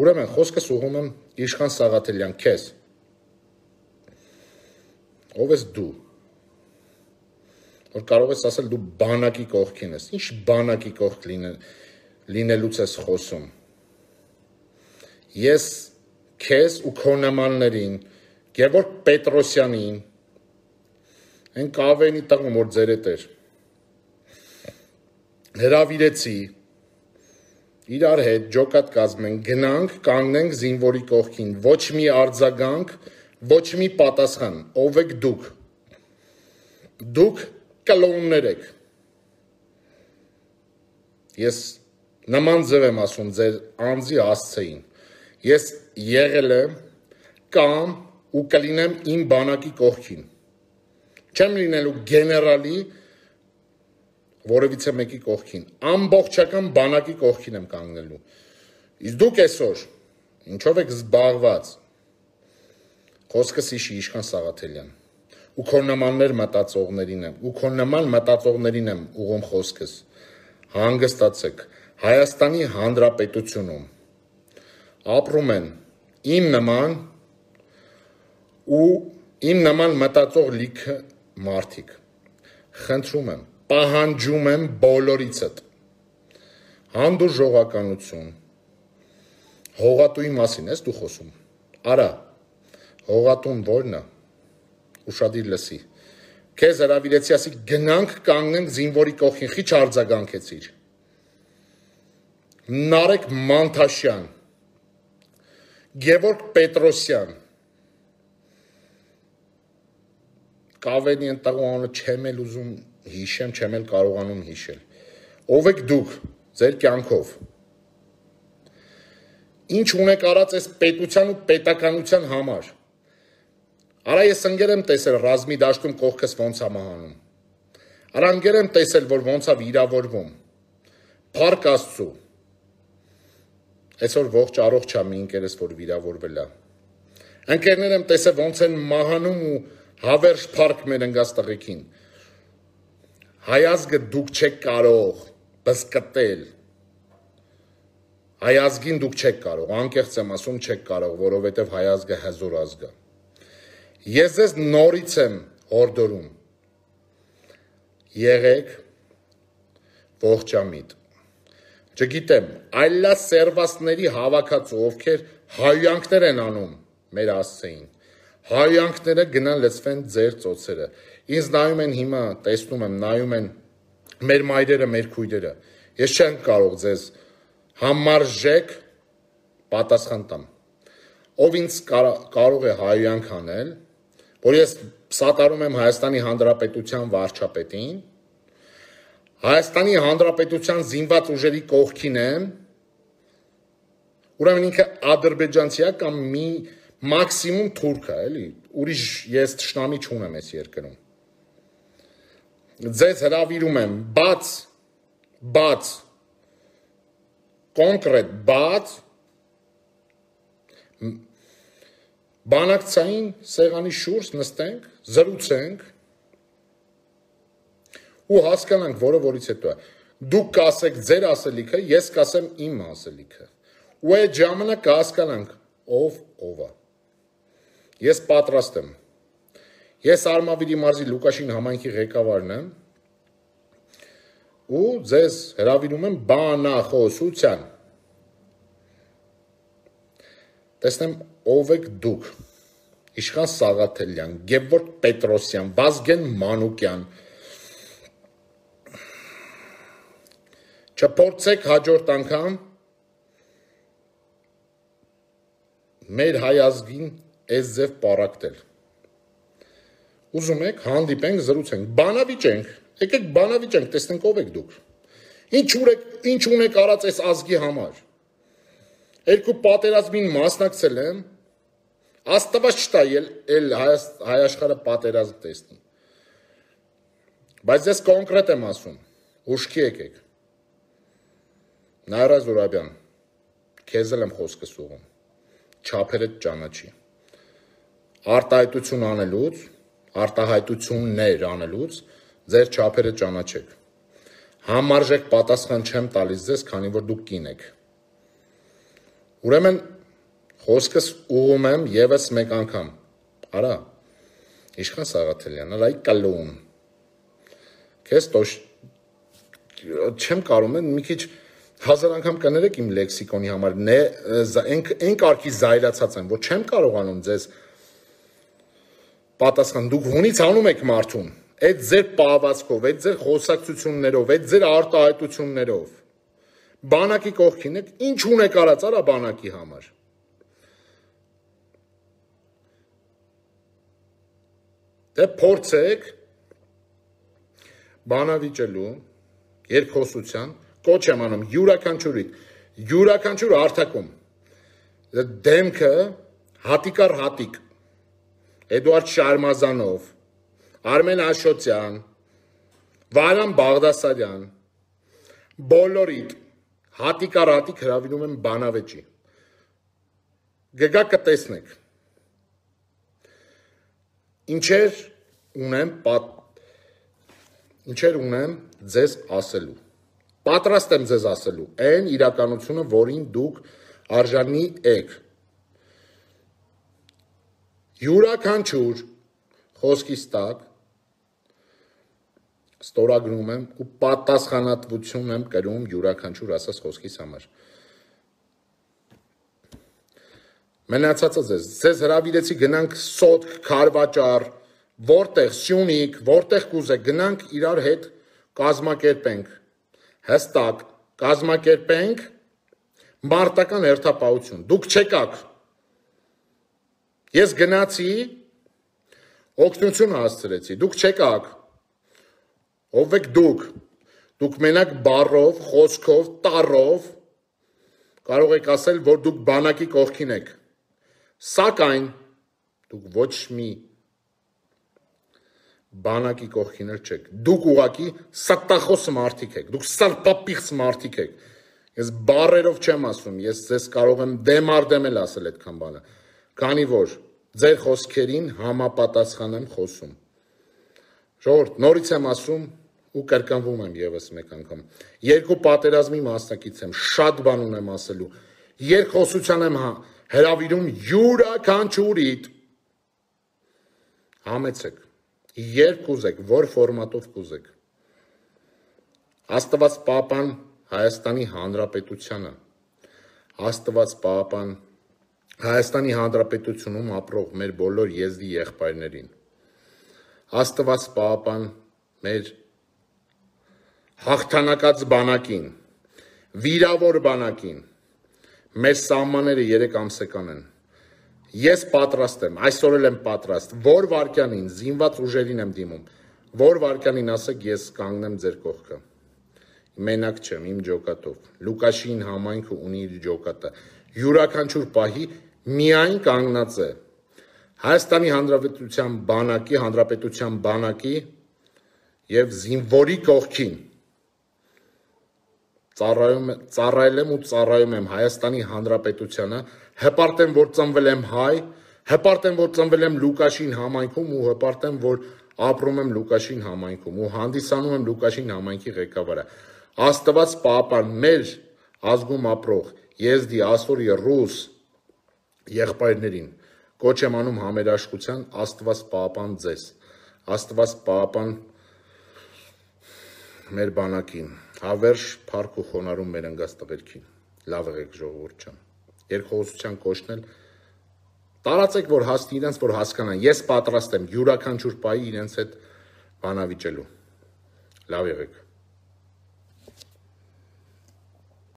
Ուրեմն խոսքս ուղում եմ Իշխան Սաղաթելյան քեզ։ Ո՞վ ես դու։ Որ կարող ես ասել դու բանակի կողքին ես։ Ինչ բանակի կողք լինել լինելուց ես խոսում։ Ես քեզ ու քո նմաններին Գևոր Պետրոսյանին այն կավենի տղում որ ձեր հետ էր հրավիրեցի իրար հետ ջոկատ կազմենք, գնանք, կանգնենք զինվորի կողքին, ոչ մի արձագանք, ոչ մի պատասխան, ով եք դուք։ Դուք կլոններ եք։ Ես նման ձև եմ ասում ձեր անձի հասցեին։ Ես եղել եմ կամ ու կլինեմ իմ բանակի կողքին։ Չեմ լինելու գեներալի որևիցե մեկի կողքին, ամբողջական բանակի կողքին եմ կանգնելու։ Իսկ դուք այսօր ինչով եք զբաղված։ Խոսքս իշի Իշխան Սաղաթելյան։ Ու քո նմաններ մտածողներին եմ, ու քո նման մտածողներին եմ ուղում խոսքս։ Հանգստացեք, Հայաստանի Հանրապետությունում ապրում են իմ նման ու իմ նման մտածող լիքը մարդիկ։ Խնդրում եմ պահանջում եմ բոլորիցդ հանդուրժողականություն հողատուի մասին ես դու խոսում արա հողատուն ո՞րն է ուրشادիր լսի քեզ հրավիրեցի ասի գնանք կանգնենք զինվորի կողքին խիչ արձագանքեցիր Նարեկ Մանթաշյան Գևորգ Պետրոսյան Կավենի ընտղանը չեմ էլ ուզում հիշեմ, չեմ էլ կարողանում հիշել։ Ո՞վ եք դուք ձեր կյանքով։ Ինչ ունեք արած այս պետության ու պետականության համար։ Արա ես ընկեր եմ տեսել ռազմի դաշտում կողքս ոնց է մահանում։ Արա ընկեր եմ տեսել, որ ոնց է վիրավորվում։ Փառք Աստծո։ Այսօր ողջ առողջ է մի ընկերս, որ վիրավորվել է։ Ընկերներ եմ տեսել ոնց են մահանում ու հավերժ փառք մեր ընկած տղեկին հայազգը դուք չեք կարող բսկտել։ Հայազգին դուք չեք կարող, անկեղծ եմ ասում չեք կարող, որովհետև հայազգը հզոր ազգ է։ Ես ձեզ նորից եմ հորդորում։ Եղեք ողջամիտ։ Չգիտեմ, այլա սերվասների հավաքած ովքեր հայյանքներ են անում մեր ասցեին։ Հայյանքները գնան լցվեն ձեր ծոցերը։ Ինձ նայում են հիմա, տեսնում եմ, նայում են մեր մայրերը, մեր քույրերը։ Ես չեմ կարող ձեզ համարժեք պատասխան տամ։ Ով ինձ կարող է հայոյանք անել, որ ես սատարում եմ Հայաստանի Հանրապետության վարչապետին, Հայաստանի Հանրապետության զինված ուժերի կողքին եմ, ուրեմն ինքը ադրբեջանցիա կամ մի մաքսիմում թուրք է, էլի, ուրիշ ես ճշնամի չունեմ այս երկրում ձեզ հրավիրում եմ բաց բաց կոնկրետ բաց բանակցային սեղանի շուրջ նստենք, զրուցենք ու հասկանանք, որը որից հետո է։ Դուք կասեք ձեր ասելիքը, ես կասեմ իմ ասելիքը։ Ու այդ ժամանակ կհասկանանք, ով ով է։ Ես պատրաստ եմ Ես Արմավիրի մարզի Լուկաշին համայնքի ղեկավարն եմ ու ձեզ հրավիրում եմ բանախոսության։ Տեսնեմ ով եք դուք։ Իշխան Սաղաթելյան, Գևորգ Պետրոսյան, Վազգեն Մանուկյան, չփորձեք հաջորդ անգամ մեր հայազգին այս ձև պարակտել ուզում եք հանդիպենք, զրուցենք, բանավիճենք, եկեք բանավիճենք, տեսնենք ով եք դուք։ Ինչ ուրեք, ինչ ունեք արած այս ազգի համար։ Երկու պատերազմին մասնակցել եմ, աստված չտա ել, ել հայ աշխարհը պատերազմ տեսնում։ Բայց ես կոնկրետ եմ ասում, ուշքի եկեք։ Նայրա Զուրաբյան, քեզ էլ եմ խոսքս ուղում։ Չափերդ ճանաչի արտահայտություն անելուց արտահայտություններ անելուց ձեր չափերը ճանաչեք։ Համարժեք պատասխան չեմ տալիս ձեզ, քանի որ դուք կին եք։ Ուրեմն խոսքս ուղում եմ եւս մեկ անգամ։ Արա։ Իշխան Սաղաթելյանը լայ կալում։ Քեզ տոշ չեմ կարող են մի քիչ հազար անգամ կներեք իմ լեքսիկոնի համար։ Նե այն այն կարգի զայրացած եմ, որ չեմ կարողանում ձեզ պատասխան դուք հունից անում եք մարդուն այդ ձեր պահվածքով, այդ ձեր խոսակցություններով, այդ ձեր արտահայտություններով բանակի կողքին եք, ինչ ունեք արած արա բանակի համար։ Դե փորձեք բանավիճելու երբ խոսության կոչ եմ անում յուրաքանչյուրին, յուրաքանչյուր հարթակում դե դեմքը հատիկ առ հատիկ Էդուարդ Շարմազանով, Արմեն Աշոտյան, Վարան Բաղդասարյան, բոլորիդ հատիկ առատիկ հրավիրում եմ բանավեճի։ Գգա կտեսնեք։ Ինչեր ունեմ պատ ինչեր ունեմ ձեզ ասելու։ Պատրաստ եմ ձեզ ասելու այն իրականությունը, որին դուք արժանի եք յուրաքանչյուր խոսքիս տակ ստորագրում եմ ու պատասխանատվություն եմ կրում յուրաքանչյուր ասած խոսքիս համար։ Մնացածը ձեզ, ձեզ հրավիրեցի գնանք սոտք, քարվաճար, որտեղ Սյունիք, որտեղ կուզեք գնանք իրար հետ կազմակերպենք։ Հստակ կազմակերպենք մարտական հերթապահություն։ Դուք չեկաք Ես գնացի, օգնություն հասցրեցի։ Դուք չեկաք։ Ով եք դուք։ Դուք մենակ բարով, խոսքով, տարով կարող եք ասել, որ դուք բանակի կողքին եք։ Սակայն դուք ոչ մի բանակի կողքին էլ չեք։ Դուք ուղակի սատտախոս մարդիկ եք, դուք սարպապիղծ մարդիկ եք։ Ես բարերով չեմ ասում, ես ձեզ կարող եմ դեմ արդեմ էլ ասել այդքան բանը քանի որ ձեր խոսքերին համապատասխան եմ խոսում։ Ժողովուրդ, նորից եմ ասում ու կրկնվում եմ եւս մեկ անգամ։ Երկու պատերազմի մասնակից եմ, շատ բան ունեմ ասելու։ Երկխոսության եմ հա- հրավիրում յուրաքանչյուրիդ։ Համեցեք, երբ կուզեք, որ ֆորմատով կուզեք։ Աստված Պապան Հայաստանի Հանրապետությանը։ Աստված Պապան Հայաստանի Հանրապետությունում ապրող մեր բոլոր եզդի եղբայրներին Աստված պապան մեր հաղթանակած բանակին վիրավոր բանակին մեր սահմանները 3 ամսական են ես պատրաստ եմ այսօր էլ եմ պատրաստ որ վարքյանին զինված ուժերին եմ դիմում որ վարքյանին ասեք ես կանգնեմ ձեր կողքը մենակ չեմ իմ ջոկատով լուկաշին համայնքը ունի իր ջոկատը յուրաքանչյուր պահի միայն կանգնած է Հայաստանի Հանրապետության բանակի, Հանրապետության բանակի եւ զինվորի կողքին ծառայում ծառայել եմ ու ծառայում եմ Հայաստանի Հանրապետությանը, հպարտ եմ, որ ծնվել եմ հայ, հպարտ եմ, որ ծնվել եմ Լուկաշին համայնքում ու հպարտ եմ, որ ապրում եմ Լուկաշին համայնքում ու հանդիսանում եմ Լուկաշին համայնքի ղեկավարը։ Աստված պապան մեր ազգում ապրող եզդի, ասորի, ռուս, Եղբայրներին, կոչ եմ անում համերաշխության, Աստված պահապան ձեզ, Աստված պահապան մեր բանակին, հավերժ փառք ու խոնարհում մեր ընկած տղերքին։ Լավ եղեք ժողովուրդ ջան։ Երկխոսության կոչնել տարածեք, որ հասնի իրենց, որ հասկանան։ Ես պատրաստ եմ յուրաքանչյուր պահի իրենց հետ բանավիճելու։ Լավ եղեք։